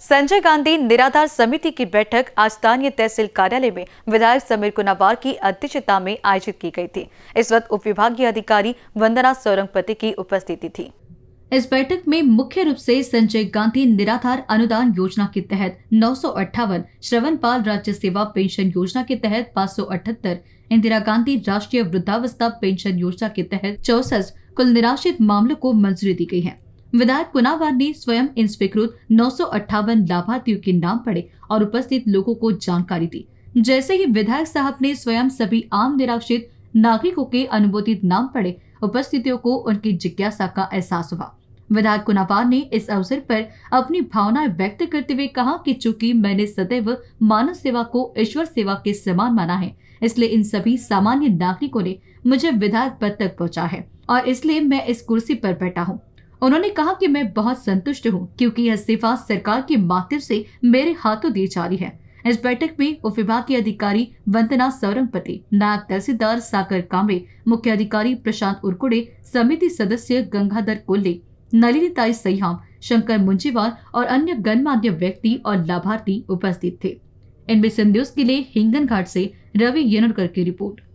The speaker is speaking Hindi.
संजय गांधी निराधार समिति की बैठक आज स्थानीय तहसील कार्यालय में विधायक समीर कुनावार की अध्यक्षता में आयोजित की गई थी इस वक्त उप विभागीय अधिकारी वंदना सौरंगपति की उपस्थिति थी इस बैठक में मुख्य रूप से संजय गांधी निराधार अनुदान योजना के तहत नौ श्रवण पाल राज्य सेवा पेंशन योजना के तहत पाँच इंदिरा गांधी राष्ट्रीय वृद्धावस्था पेंशन योजना के तहत चौसठ कुल निराश्रित मामलों को मंजूरी दी गयी है विधायक कुनावार ने स्वयं इन स्वीकृत नौ लाभार्थियों के नाम पढ़े और उपस्थित लोगों को जानकारी दी जैसे ही विधायक साहब ने स्वयं सभी आम निराश्रित नागरिकों के अनुमोदित नाम पढ़े उपस्थितियों को उनकी जिज्ञासा का एहसास हुआ विधायक कुनावार ने इस अवसर पर अपनी भावनाएं व्यक्त करते हुए कहा कि चूंकि मैंने सदैव मानव सेवा को ईश्वर सेवा के समान माना है इसलिए इन सभी सामान्य नागरिकों ने मुझे विधायक पद तक पहुंचा है और इसलिए मैं इस कुर्सी पर बैठा हूं। उन्होंने कहा कि मैं बहुत संतुष्ट हूँ क्योंकि यह इस्तीफा सरकार के माध्यम से मेरे हाथों दी जा रही है इस बैठक में उप विभाग के अधिकारी वंदना सौरंगपति नायब तहसीलदार सागर कांबे मुख्य अधिकारी प्रशांत उर्कुड़े समिति सदस्य गंगाधर कोल्ले ताई सयाम शंकर मुंजीवाल और अन्य गणमान्य व्यक्ति और लाभार्थी उपस्थित थे इनमें संदेश के लिए हिंगन घाट से रवि येनकर की रिपोर्ट